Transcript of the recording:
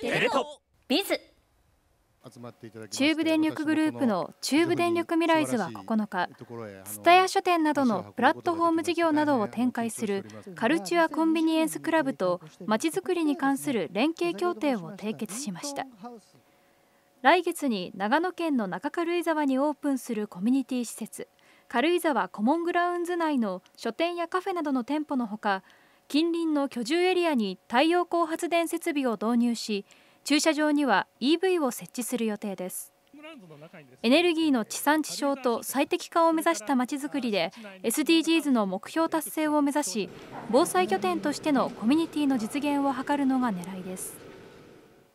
テレトビズ中部電力グループの中部電力ミライズは9日、蔦屋書店などのプラットフォーム事業などを展開するカルチュア・コンビニエンス・クラブとまちづくりに関する連携協定を締結しました。来月に長野県の中軽井沢にオープンするコミュニティ施設軽井沢コモングラウンズ内の書店やカフェなどの店舗のほか近隣の居住エリアに太陽光発電設備を導入し駐車場には EV を設置する予定ですエネルギーの地産地消と最適化を目指したまちづくりで SDGs の目標達成を目指し防災拠点としてのコミュニティの実現を図るのが狙いです。